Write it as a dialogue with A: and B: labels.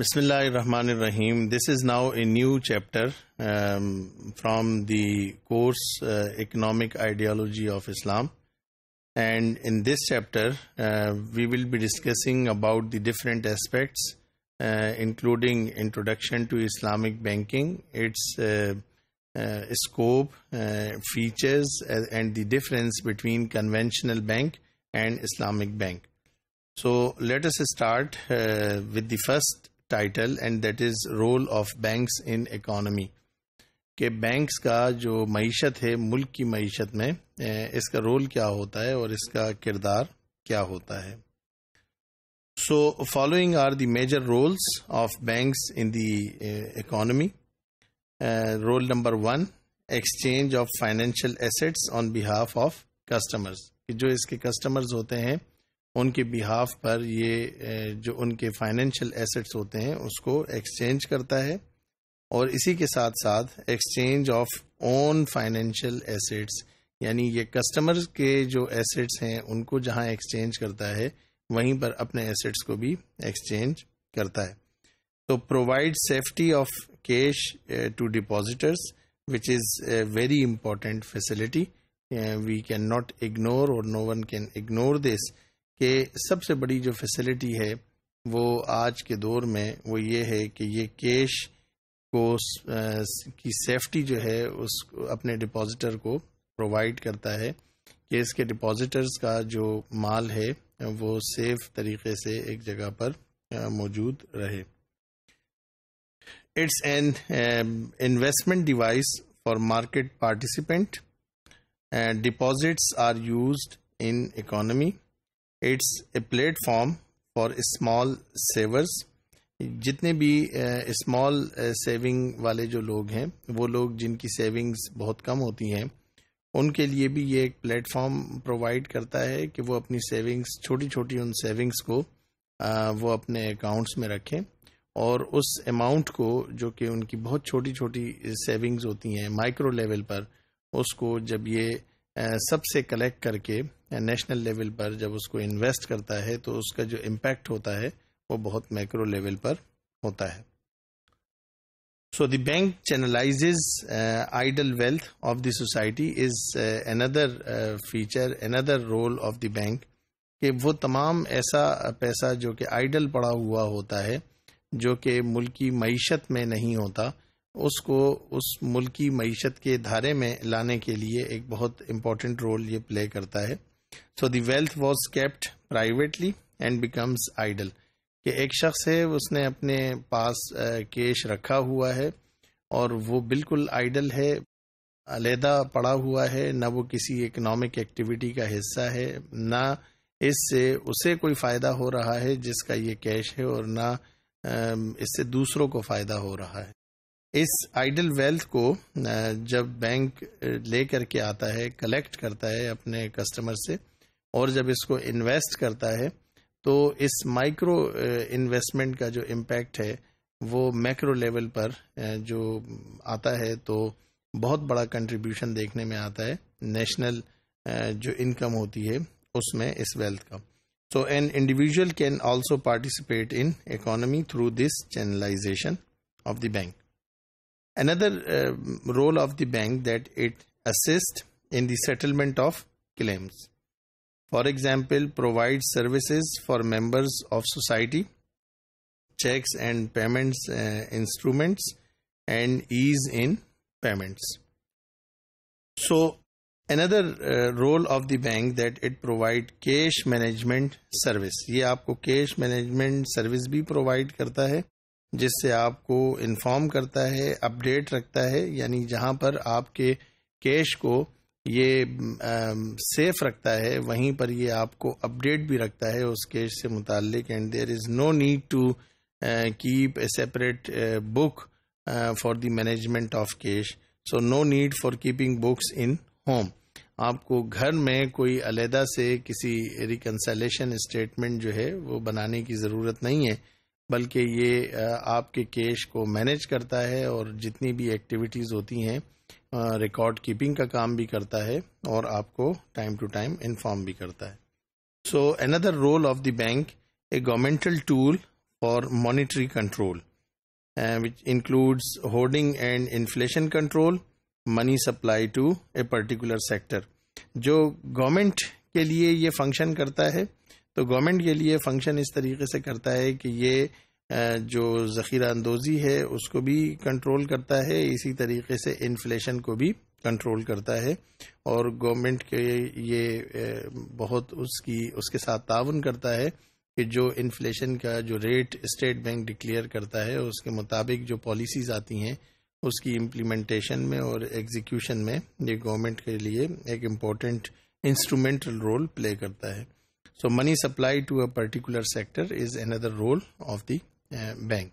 A: Bismillahirrahmanirrahim. This is now a new chapter um, from the course uh, Economic Ideology of Islam. And in this chapter, uh, we will be discussing about the different aspects, uh, including introduction to Islamic banking, its uh, uh, scope, uh, features, and the difference between conventional bank and Islamic bank. So let us start uh, with the first title and that is role of banks in economy के banks का जो मीशत है मुल्क की मीशत में इसका रोल क्या होता है और इसका किरदार क्या होता है so following are the major roles of banks in the economy role number one exchange of financial assets on behalf of customers जो इसके कस्टमर्स होते हैं उनके बिहाफ पर ये जो उनके फाइनेंशियल एसेट्स होते हैं उसको एक्सचेंज करता है और इसी के साथ साथ exchange of own financial assets यानी ये कस्टमर्स के जो एसेट्स हैं उनको जहां एक्सचेंज करता है वहीं पर अपने एसेट्स को भी एक्सचेंज करता है तो provide safety of cash to depositors which is very important facility we can not ignore और no one can ignore this कि सबसे बड़ी जो फैसिलिटी है वो आज के दौर में वो ये है कि ये कैश को की सेफ्टी जो है उस अपने डिपॉजिटर को प्रोवाइड करता है कि इसके डिपॉजिटर्स का जो माल है वो सेफ तरीके से एक जगह पर मौजूद रहे it's an investment device for market participant deposits are used in economy it's a platform for small savers जितने भी स्मॉल सेविंग वाले जो लोग हैं वो लोग जिनकी सेविंग्स बहुत कम होती हैं उनके लिए भी ये एक प्लेटफॉर्म प्रोवाइड करता है कि वो अपनी सेविंग्स छोटी छोटी उन सेविंग्स को वो अपने अकाउंट्स में रखें और उस अमाउंट को जो कि उनकी बहुत छोटी छोटी सेविंग्स होती हैं माइक्रो लेवल पर उसको जब ये सबसे कलेक्ट करके नेशनल लेवल पर जब उसको इन्वेस्ट करता है तो उसका जो इम्पैक्ट होता है वो बहुत माइक्रो लेवल पर होता है so the bank channelizes idle wealth of the society is is feature uh, another role of the bank कि वो तमाम ऐसा पैसा जो कि आइडल पड़ा हुआ होता है जो कि मुल्क की मीशत में नहीं होता उसको उस मुल्क की मीशत के धारे में लाने के लिए एक बहुत इम्पोर्टेंट रोल ये प्ले करता है so the wealth was kept privately and becomes idle कि एक शख्स है उसने अपने पास कैश रखा हुआ है और वो बिल्कुल आइडल है अलहदा पड़ा हुआ है ना वो किसी इकोनॉमिक एक्टिविटी का हिस्सा है ना इससे उसे कोई फ़ायदा हो रहा है जिसका ये कैश है और ना इससे दूसरों को फ़ायदा हो रहा है इस आइडल वेल्थ को जब बैंक ले करके आता है कलेक्ट करता है अपने कस्टमर से और जब इसको इन्वेस्ट करता है तो इस माइक्रो इन्वेस्टमेंट का जो इम्पैक्ट है वो मैक्रो लेवल पर जो आता है तो बहुत बड़ा कंट्रीब्यूशन देखने में आता है नेशनल जो इनकम होती है उसमें इस वेल्थ का so an individual can also participate in economy through this channelization of the bank another role of the bank that it assist in the settlement of claims For example, provides services for members of society, checks and payments uh, instruments, and ease in payments. So, another uh, role of the bank that it provide cash management service. ये आपको cash management service भी provide करता है जिससे आपको inform करता है update रखता है यानी जहाँ पर आपके कैश को ये सेफ रखता है वहीं पर ये आपको अपडेट भी रखता है उस केस से मुतक and there is no need to keep a separate book for the management of cash so no need for keeping books in home आपको घर में कोई अलहदा से किसी रिकन्सलेशन स्टेटमेंट जो है वो बनाने की ज़रूरत नहीं है बल्कि ये आपके केश को मैनेज करता है और जितनी भी एक्टिविटीज़ होती हैं रिकॉर्ड कीपिंग का काम भी करता है और आपको टाइम टू टाइम इन्फॉर्म भी करता है so another role of the bank a governmental tool for monetary control which includes hoarding and inflation control money supply to a particular sector जो गवर्नमेंट के लिए ये फंक्शन करता है तो गवर्नमेंट के लिए फंक्शन इस तरीके से करता है कि ये जो ज़ख़ीरा अंदोज़ी है उसको भी कंट्रोल करता है इसी तरीके से इन्फ्लेशन को भी कंट्रोल करता है और गवर्नमेंट के ये बहुत उसकी उसके साथ ताउन करता है कि जो इन्फ्लेशन का जो रेट स्टेट बैंक डिक्लेयर करता है उसके मुताबिक जो पॉलिसीज़ आती हैं उसकी इम्प्लीमेंटेशन में और एग्जीक्यूशन में ये गवर्नमेंट के लिए एक इम्पोर्टेंट इंस्ट्रूमेंटल रोल प्ले करता है so money supply to a particular sector is another role of the É, bem,